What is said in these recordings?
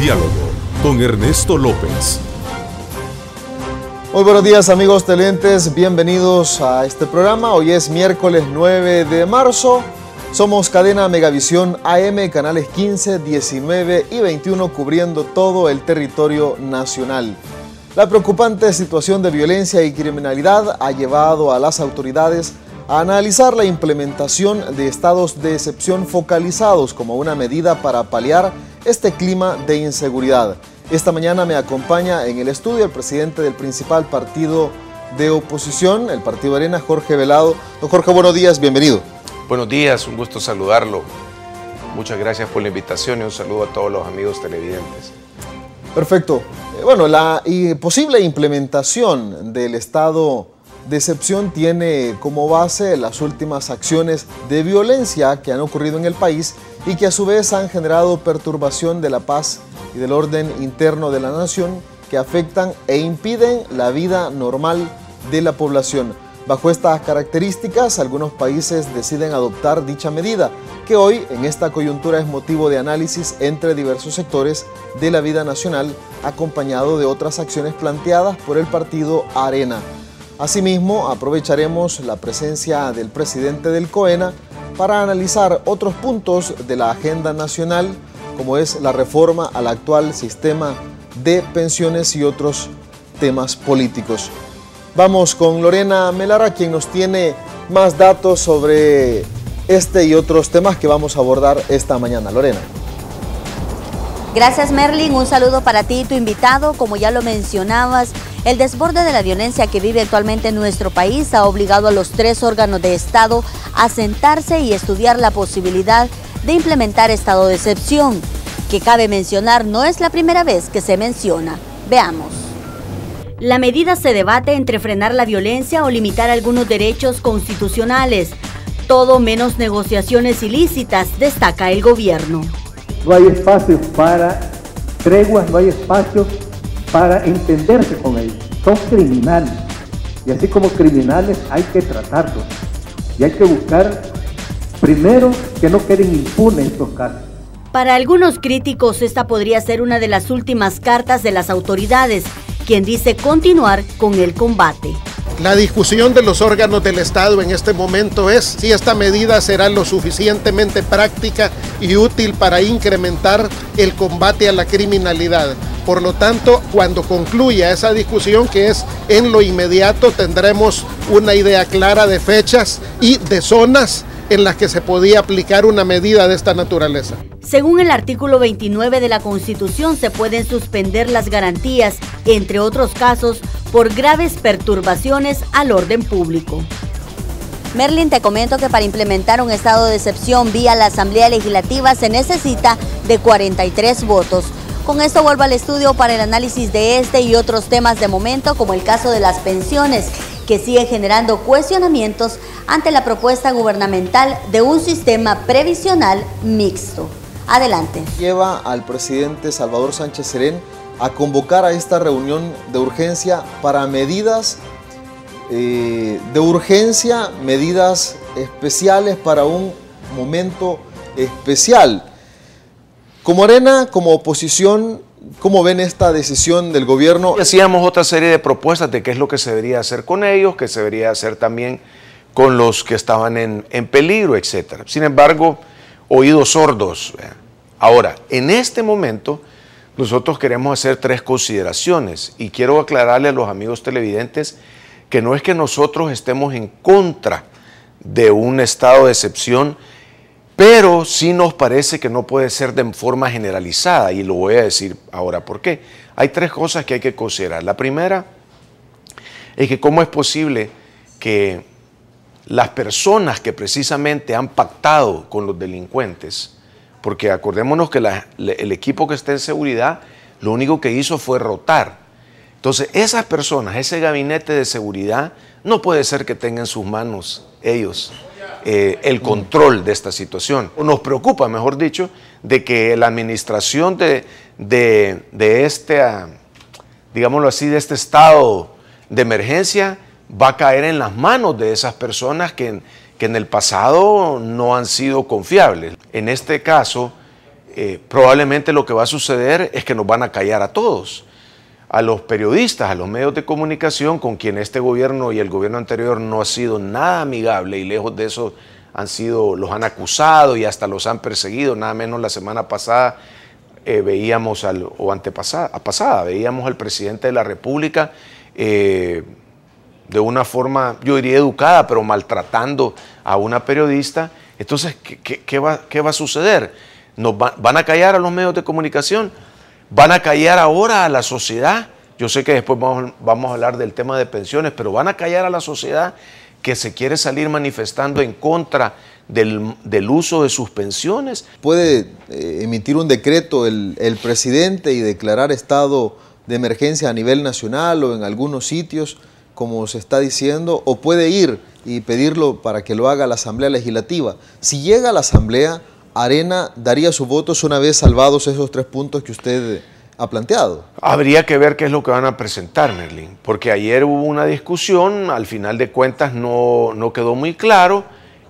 Diálogo con Ernesto López. Muy buenos días amigos televidentes, bienvenidos a este programa. Hoy es miércoles 9 de marzo. Somos cadena Megavisión AM, canales 15, 19 y 21 cubriendo todo el territorio nacional. La preocupante situación de violencia y criminalidad ha llevado a las autoridades a analizar la implementación de estados de excepción focalizados como una medida para paliar este clima de inseguridad. Esta mañana me acompaña en el estudio el presidente del principal partido de oposición, el Partido Arena, Jorge Velado. Don Jorge, buenos días, bienvenido. Buenos días, un gusto saludarlo. Muchas gracias por la invitación y un saludo a todos los amigos televidentes. Perfecto. Eh, bueno, la eh, posible implementación del Estado decepción tiene como base las últimas acciones de violencia que han ocurrido en el país y que a su vez han generado perturbación de la paz y del orden interno de la nación que afectan e impiden la vida normal de la población. Bajo estas características, algunos países deciden adoptar dicha medida, que hoy en esta coyuntura es motivo de análisis entre diversos sectores de la vida nacional, acompañado de otras acciones planteadas por el partido Arena. Asimismo, aprovecharemos la presencia del presidente del COENA para analizar otros puntos de la agenda nacional, como es la reforma al actual sistema de pensiones y otros temas políticos. Vamos con Lorena Melara, quien nos tiene más datos sobre este y otros temas que vamos a abordar esta mañana. Lorena. Gracias Merlin, un saludo para ti y tu invitado. Como ya lo mencionabas, el desborde de la violencia que vive actualmente nuestro país ha obligado a los tres órganos de Estado a sentarse y estudiar la posibilidad de implementar estado de excepción, que cabe mencionar no es la primera vez que se menciona. Veamos. La medida se debate entre frenar la violencia o limitar algunos derechos constitucionales. Todo menos negociaciones ilícitas, destaca el gobierno. No hay espacio para treguas, no hay espacio para entenderse con ellos son criminales. Y así como criminales hay que tratarlos. Y hay que buscar, primero, que no queden impunes estos casos. Para algunos críticos, esta podría ser una de las últimas cartas de las autoridades, quien dice continuar con el combate. La discusión de los órganos del Estado en este momento es si esta medida será lo suficientemente práctica y útil para incrementar el combate a la criminalidad. Por lo tanto, cuando concluya esa discusión, que es en lo inmediato, tendremos una idea clara de fechas y de zonas en las que se podía aplicar una medida de esta naturaleza. Según el artículo 29 de la Constitución, se pueden suspender las garantías, entre otros casos, por graves perturbaciones al orden público. Merlin, te comento que para implementar un estado de excepción vía la Asamblea Legislativa se necesita de 43 votos. Con esto vuelvo al estudio para el análisis de este y otros temas de momento, como el caso de las pensiones, que sigue generando cuestionamientos ante la propuesta gubernamental de un sistema previsional mixto. Adelante. Lleva al presidente Salvador Sánchez Serén a convocar a esta reunión de urgencia para medidas eh, de urgencia, medidas especiales para un momento especial. Como arena, como oposición, ¿cómo ven esta decisión del gobierno? Hacíamos otra serie de propuestas de qué es lo que se debería hacer con ellos, qué se debería hacer también con los que estaban en, en peligro, etc. Sin embargo, oídos sordos. Ahora, en este momento nosotros queremos hacer tres consideraciones y quiero aclararle a los amigos televidentes que no es que nosotros estemos en contra de un estado de excepción, pero sí nos parece que no puede ser de forma generalizada y lo voy a decir ahora por qué. Hay tres cosas que hay que considerar. La primera es que cómo es posible que las personas que precisamente han pactado con los delincuentes, porque acordémonos que el equipo que está en seguridad lo único que hizo fue rotar. Entonces, esas personas, ese gabinete de seguridad, no puede ser que tengan en sus manos ellos eh, el control de esta situación. Nos preocupa, mejor dicho, de que la administración de, de este, ah, digámoslo así, de este estado de emergencia va a caer en las manos de esas personas que que en el pasado no han sido confiables. En este caso, eh, probablemente lo que va a suceder es que nos van a callar a todos, a los periodistas, a los medios de comunicación con quien este gobierno y el gobierno anterior no ha sido nada amigable y lejos de eso han sido, los han acusado y hasta los han perseguido, nada menos la semana pasada eh, veíamos al, o antepasada, pasada, veíamos al presidente de la República eh, de una forma, yo diría educada, pero maltratando a una periodista, entonces, ¿qué, qué, va, a suceder? ¿Nos ¿Van a callar a los medios de comunicación? ¿Van a callar ahora a la sociedad? Yo sé que después vamos, a hablar del tema de pensiones, pero van a callar a la sociedad que se quiere salir manifestando en contra del, uso de sus pensiones. Puede eh, emitir un decreto el, el presidente y declarar estado de emergencia a nivel nacional o en algunos sitios como se está diciendo, o puede ir y pedirlo para que lo haga la Asamblea Legislativa. Si llega a la Asamblea, Arena daría sus votos una vez salvados esos tres puntos que usted ha planteado. Habría que ver qué es lo que van a presentar, Merlin, porque ayer hubo una discusión, al final de cuentas no, no quedó muy claro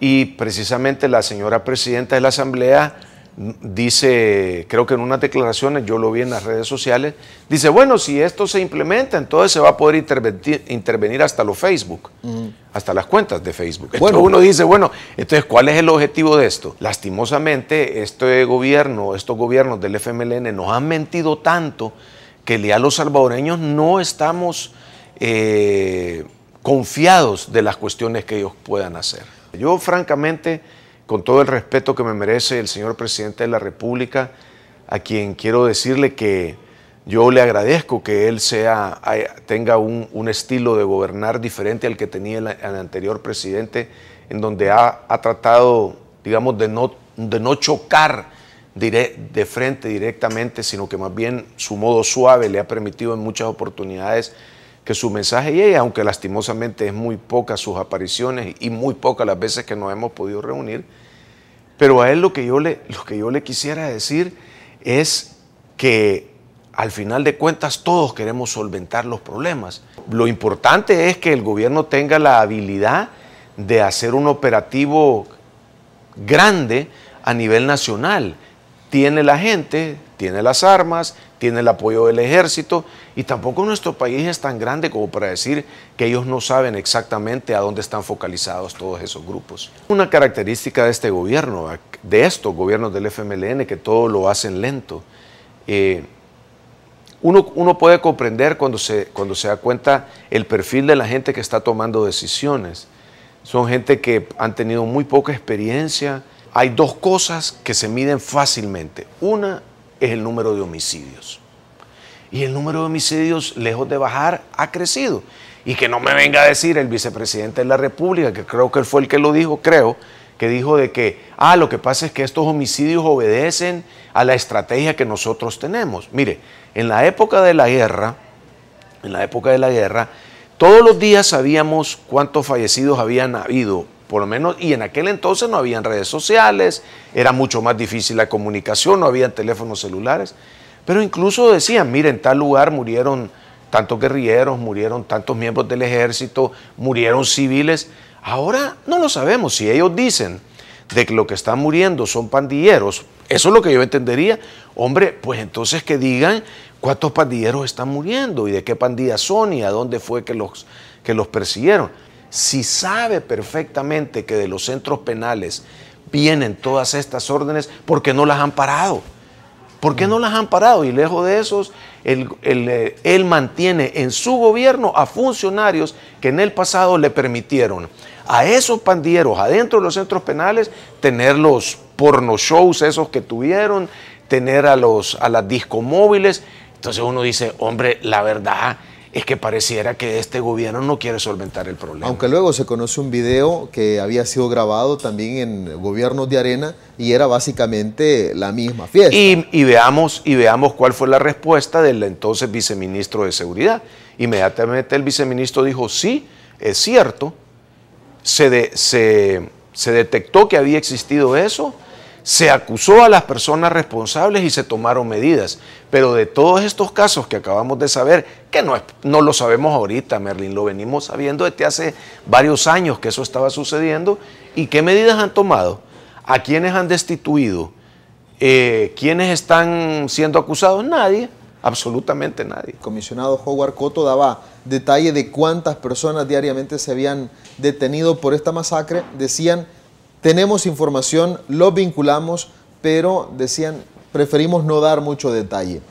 y precisamente la señora presidenta de la Asamblea dice, creo que en unas declaraciones, yo lo vi en las redes sociales, dice, bueno, si esto se implementa, entonces se va a poder intervenir, hasta los Facebook, hasta las cuentas de Facebook. Bueno, uno dice, bueno, entonces, ¿cuál es el objetivo de esto? Lastimosamente, este gobierno, estos gobiernos del FMLN nos han mentido tanto que ya los salvadoreños no estamos eh, confiados de las cuestiones que ellos puedan hacer. Yo, francamente, con todo el respeto que me merece el señor presidente de la República, a quien quiero decirle que yo le agradezco que él sea, tenga un, estilo de gobernar diferente al que tenía el, anterior presidente, en donde ha, tratado, digamos, de no, de no chocar de frente directamente, sino que más bien su modo suave le ha permitido en muchas oportunidades que su mensaje llegue, aunque lastimosamente es muy poca sus apariciones y muy pocas las veces que nos hemos podido reunir, pero a él lo que yo le, lo que yo le quisiera decir es que al final de cuentas todos queremos solventar los problemas. Lo importante es que el gobierno tenga la habilidad de hacer un operativo grande a nivel nacional. Tiene la gente, tiene las armas, tiene el apoyo del ejército y tampoco nuestro país es tan grande como para decir que ellos no saben exactamente a dónde están focalizados todos esos grupos. Una característica de este gobierno, de estos gobiernos del FMLN, que todo lo hacen lento. Eh, uno, puede comprender cuando se, cuando se da cuenta el perfil de la gente que está tomando decisiones. Son gente que han tenido muy poca experiencia. Hay dos cosas que se miden fácilmente. Una es el número de homicidios y el número de homicidios, lejos de bajar, ha crecido. Y que no me venga a decir el vicepresidente de la República, que creo que fue el que lo dijo, creo, que dijo de que, ah, lo que pasa es que estos homicidios obedecen a la estrategia que nosotros tenemos. Mire, en la época de la guerra, en la época de la guerra, todos los días sabíamos cuántos fallecidos habían habido, por lo menos, y en aquel entonces no habían redes sociales, era mucho más difícil la comunicación, no habían teléfonos celulares. Pero incluso decían, mire, en tal lugar murieron tantos guerrilleros, murieron tantos miembros del ejército, murieron civiles. Ahora no lo sabemos. Si ellos dicen de que lo que están muriendo son pandilleros, eso es lo que yo entendería. Hombre, pues entonces que digan cuántos pandilleros están muriendo y de qué pandillas son y a dónde fue que los, que los persiguieron. Si sabe perfectamente que de los centros penales vienen todas estas órdenes, ¿por qué no las han parado? ¿Por qué mm. no las han parado? Y lejos de esos, eh, él, mantiene en su gobierno a funcionarios que en el pasado le permitieron a esos pandilleros adentro de los centros penales tener los porno shows esos que tuvieron, tener a, los, a las discomóviles. Entonces uno dice, hombre, la verdad es que pareciera que este gobierno no quiere solventar el problema. Aunque luego se conoce un video que había sido grabado también en gobiernos de arena y era básicamente la misma fiesta. Y, veamos, y veamos cuál fue la respuesta del entonces viceministro de Seguridad. Inmediatamente el viceministro dijo, sí, es cierto, se, se detectó que había existido eso se acusó a las personas responsables y se tomaron medidas. Pero de todos estos casos que acabamos de saber, que no, no lo sabemos ahorita, Merlin, lo venimos sabiendo desde hace varios años que eso estaba sucediendo, ¿y qué medidas han tomado? ¿A quiénes han destituido? Eh, ¿Quiénes están siendo acusados? Nadie, absolutamente nadie. El comisionado Howard Coto daba detalle de cuántas personas diariamente se habían detenido por esta masacre. Decían tenemos información, lo vinculamos, pero decían, preferimos no dar mucho detalle.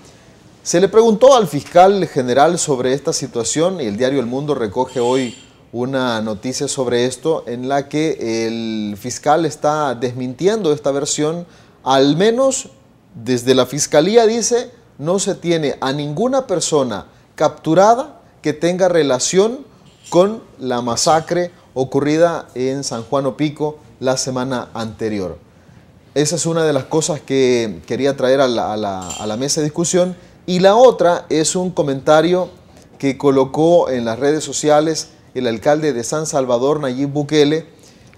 Se le preguntó al fiscal general sobre esta situación y el diario El Mundo recoge hoy una noticia sobre esto en la que el fiscal está desmintiendo esta versión, al menos desde la fiscalía dice, no se tiene a ninguna persona capturada que tenga relación con la masacre ocurrida en San Juan Opico la semana anterior. Esa es una de las cosas que quería traer a la, mesa de discusión. Y la otra es un comentario que colocó en las redes sociales el alcalde de San Salvador, Nayib Bukele.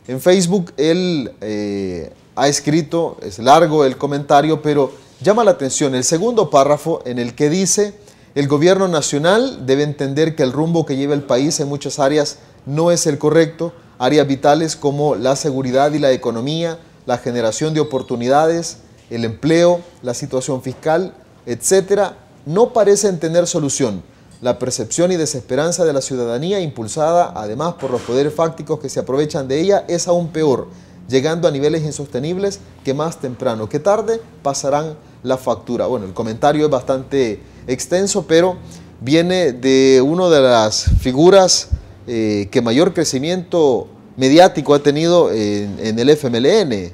En Facebook él eh, ha escrito, es largo el comentario, pero llama la atención el segundo párrafo en el que dice, el gobierno nacional debe entender que el rumbo que lleva el país en muchas áreas no es el correcto áreas vitales como la seguridad y la economía, la generación de oportunidades, el empleo, la situación fiscal, etcétera, no parecen tener solución. La percepción y desesperanza de la ciudadanía, impulsada además por los poderes fácticos que se aprovechan de ella, es aún peor, llegando a niveles insostenibles que más temprano que tarde pasarán la factura. Bueno, el comentario es bastante extenso, pero viene de una de las figuras eh, que mayor crecimiento mediático ha tenido en, el FMLN.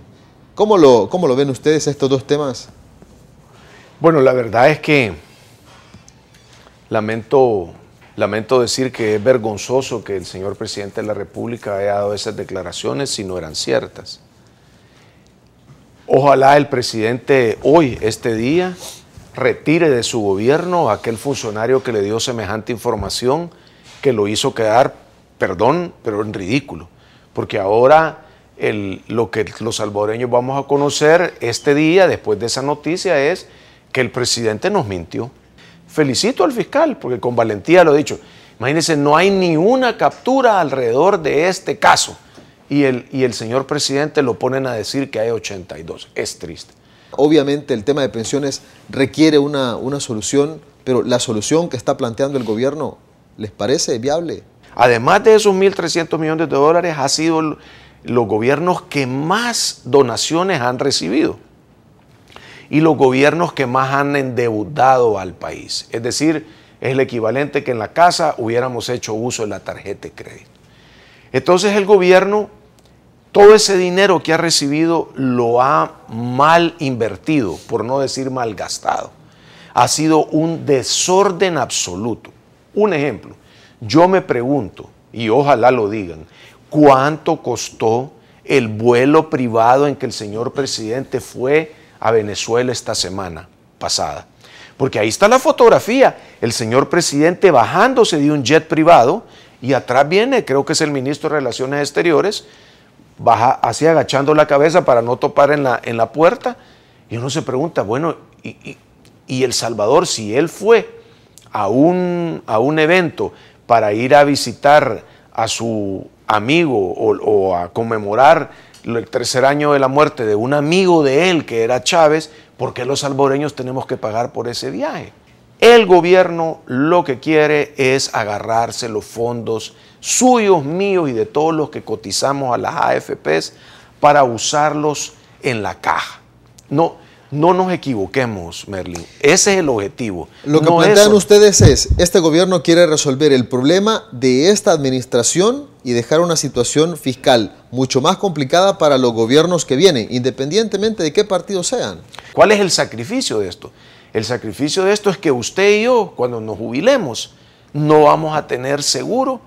¿Cómo lo, lo ven ustedes estos dos temas? Bueno, la verdad es que lamento, lamento decir que es vergonzoso que el señor presidente de la República haya dado esas declaraciones si no eran ciertas. Ojalá el presidente hoy, este día, retire de su gobierno a aquel funcionario que le dio semejante información que lo hizo quedar, perdón, pero en ridículo porque ahora lo que los salvadoreños vamos a conocer este día, después de esa noticia, es que el presidente nos mintió. Felicito al fiscal, porque con valentía lo he dicho. Imagínense, no hay ni una captura alrededor de este caso. Y el, señor presidente lo ponen a decir que hay 82. Es triste. Obviamente el tema de pensiones requiere una solución, pero la solución que está planteando el gobierno, ¿les parece viable? Además de esos 1.300 millones de dólares, ha sido los gobiernos que más donaciones han recibido y los gobiernos que más han endeudado al país. Es decir, es el equivalente que en la casa hubiéramos hecho uso de la tarjeta de crédito. Entonces el gobierno, todo ese dinero que ha recibido lo ha mal invertido, por no decir mal gastado. Ha sido un desorden absoluto. Un ejemplo, yo me pregunto, y ojalá lo digan, ¿cuánto costó el vuelo privado en que el señor presidente fue a Venezuela esta semana pasada? Porque ahí está la fotografía, el señor presidente bajándose de un jet privado y atrás viene, creo que es el ministro de Relaciones Exteriores, baja así agachando la cabeza para no topar en la, en la puerta. Y uno se pregunta, bueno, y, El Salvador, si él fue a un, a un evento para ir a visitar a su amigo o, a conmemorar el tercer año de la muerte de un amigo de él que era Chávez, ¿por qué los alboreños tenemos que pagar por ese viaje? El gobierno lo que quiere es agarrarse los fondos suyos, míos y de todos los que cotizamos a las AFPs para usarlos en la caja. No, no nos equivoquemos, Merlin. Ese es el objetivo. Lo que plantean ustedes es, este gobierno quiere resolver el problema de esta administración y dejar una situación fiscal mucho más complicada para los gobiernos que vienen, independientemente de qué partido sean. ¿Cuál es el sacrificio de esto? El sacrificio de esto es que usted y yo, cuando nos jubilemos, no vamos a tener seguro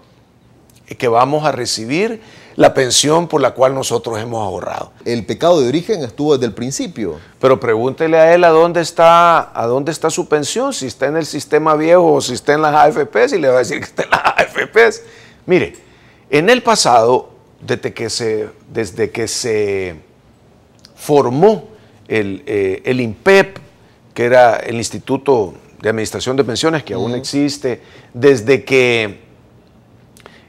que vamos a recibir la pensión por la cual nosotros hemos ahorrado. El pecado de origen estuvo desde el principio. Pero pregúntele a él a dónde está, a dónde está su pensión, si está en el sistema viejo o si está en las AFPs, y le va a decir que está en las AFPs. Mire, en el pasado, desde que se, desde que se formó el, eh, INPEP, e que era el Instituto de Administración de Pensiones, que aún existe, desde que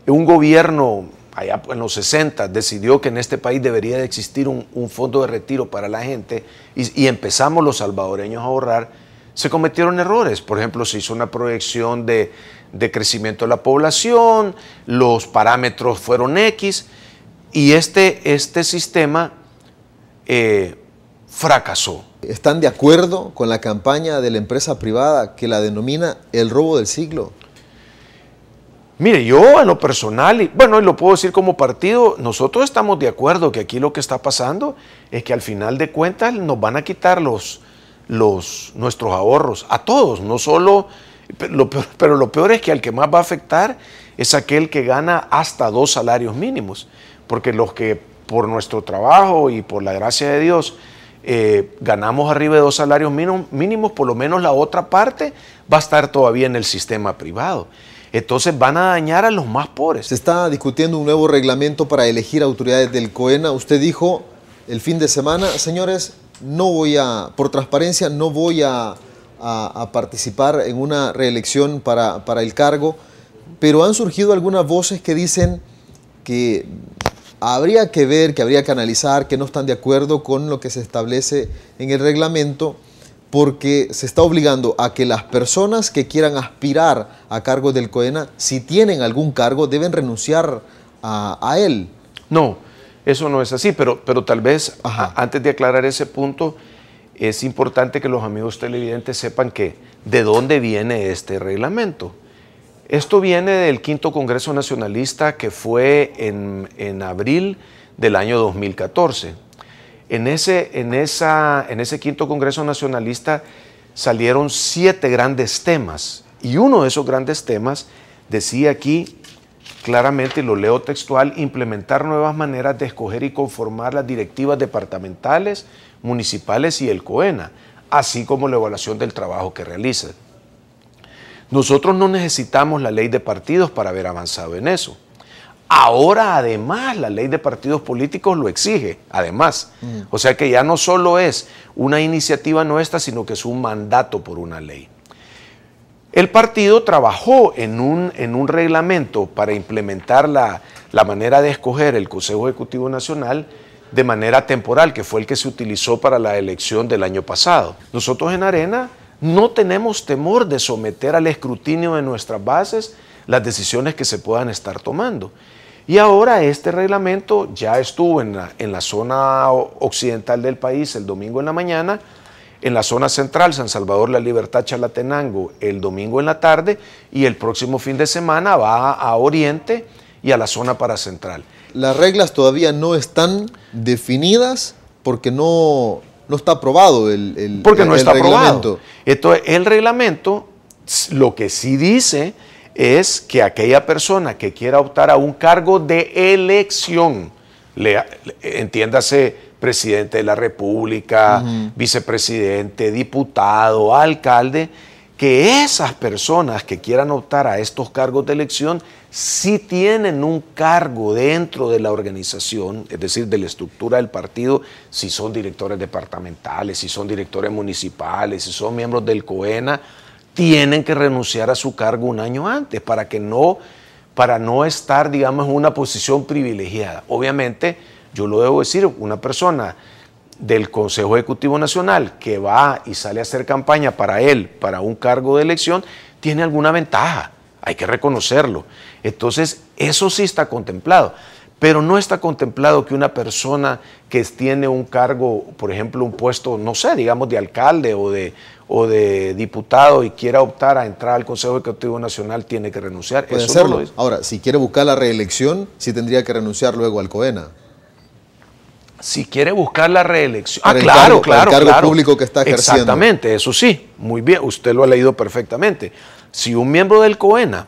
un gobierno allá en los 60 decidió que en este país debería de existir un, fondo de retiro para la gente y, empezamos los salvadoreños a ahorrar, se cometieron errores. Por ejemplo, se hizo una proyección de, crecimiento de la población, los parámetros fueron X y este, este sistema eh, fracasó. ¿Están de acuerdo con la campaña de la empresa privada que la denomina el robo del siglo? Mire, yo a lo personal, y bueno, y lo puedo decir como partido, nosotros estamos de acuerdo que aquí lo que está pasando es que al final de cuentas nos van a quitar los, los, nuestros ahorros, a todos, no solo, pero lo, peor, es que al que más va a afectar es aquel que gana hasta dos salarios mínimos, porque los que por nuestro trabajo y por la gracia de Dios eh, ganamos arriba de dos salarios mínimos, por lo menos la otra parte va a estar todavía en el sistema privado entonces van a dañar a los más pobres. Se está discutiendo un nuevo reglamento para elegir autoridades del COENA. Usted dijo el fin de semana, señores, no voy a, por transparencia, no voy a, participar en una reelección para, para el cargo, pero han surgido algunas voces que dicen que habría que ver, que habría que analizar, que no están de acuerdo con lo que se establece en el reglamento porque se está obligando a que las personas que quieran aspirar a cargo del COENA, si tienen algún cargo, deben renunciar a, él. No, eso no es así, pero, pero tal vez antes de aclarar ese punto, es importante que los amigos televidentes sepan que de dónde viene este reglamento. Esto viene del quinto Congreso Nacionalista que fue en, en abril del año 2014. En ese, en, esa, en ese quinto Congreso Nacionalista salieron siete grandes temas y uno de esos grandes temas decía aquí claramente, lo leo textual, implementar nuevas maneras de escoger y conformar las directivas departamentales, municipales y el COENA, así como la evaluación del trabajo que realiza. Nosotros no necesitamos la ley de partidos para haber avanzado en eso. Ahora además la ley de partidos políticos lo exige, además. Mm. O sea que ya no solo es una iniciativa nuestra, sino que es un mandato por una ley. El partido trabajó en un, reglamento para implementar la manera de escoger el Consejo Ejecutivo Nacional de manera temporal, que fue el que se utilizó para la elección del año pasado. Nosotros en Arena no tenemos temor de someter al escrutinio de nuestras bases las decisiones que se puedan estar tomando. Y ahora este reglamento ya estuvo en la, en la zona occidental del país el domingo en la mañana, en la zona central, San Salvador, La Libertad, Chalatenango, el domingo en la tarde y el próximo fin de semana va a Oriente y a la zona paracentral. Las reglas todavía no están definidas porque no, está aprobado el, el, porque no está Aprobado. Entonces, el reglamento lo que sí dice es que aquella persona que quiera optar a un cargo de elección, le, entiéndase presidente de la República, vicepresidente, diputado, alcalde, que esas personas que quieran optar a estos cargos de elección si tienen un cargo dentro de la organización, es decir, de la estructura del partido, si son directores departamentales, si son directores municipales, si son miembros del COENA, tienen que renunciar a su cargo un año antes para que no, para no estar, digamos, en una posición privilegiada. Obviamente, yo lo debo decir, una persona del Consejo Ejecutivo Nacional que va y sale a hacer campaña para él, para un cargo de elección, tiene alguna ventaja, hay que reconocerlo. Entonces, eso sí está contemplado, pero no está contemplado que una persona que tiene un cargo, por ejemplo, un puesto, no sé, digamos, de alcalde o de, o de diputado y quiera optar a entrar al Consejo Ejecutivo Nacional tiene que renunciar. Puede Eso hacerlo. Ahora, si quiere buscar la reelección, sí tendría que renunciar luego al COENA. Si quiere buscar la reelección. ah, claro, claro. El cargo público que está ejerciendo. Exactamente, eso sí. Muy bien, usted lo ha leído perfectamente. Si un miembro del COENA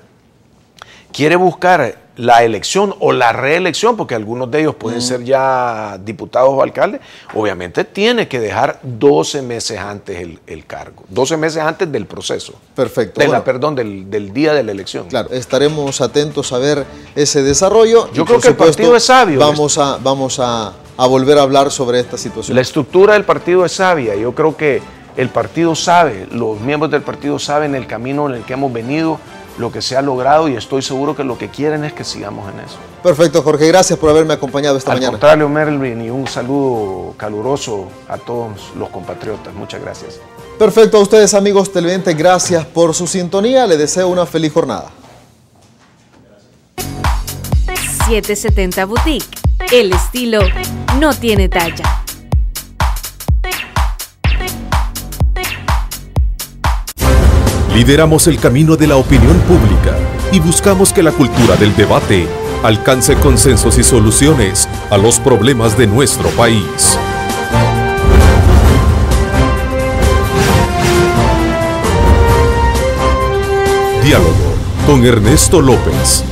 quiere buscar la elección o la reelección, porque algunos de ellos pueden ser ya diputados o alcaldes, obviamente tiene que dejar 12 meses antes el, cargo, 12 meses antes del proceso. Perfecto. perdón, del, día de la elección. Claro, estaremos atentos a ver ese desarrollo. Yo creo que el partido es sabio. Vamos a, vamos a, a volver a hablar sobre esta situación. La estructura del partido es sabia, yo creo que el partido sabe, los miembros del partido saben el camino en el que hemos venido lo que se ha logrado y estoy seguro que lo que quieren es que sigamos en eso. Perfecto, Jorge, gracias por haberme acompañado esta mañana. Al contrario, Merlin, y un saludo caluroso a todos los compatriotas. Muchas gracias. Perfecto, a ustedes amigos televidentes, gracias por su sintonía. Les deseo una feliz jornada. 770 Boutique. El estilo no tiene talla. Lideramos el camino de la opinión pública y buscamos que la cultura del debate alcance consensos y soluciones a los problemas de nuestro país. Diálogo con Ernesto López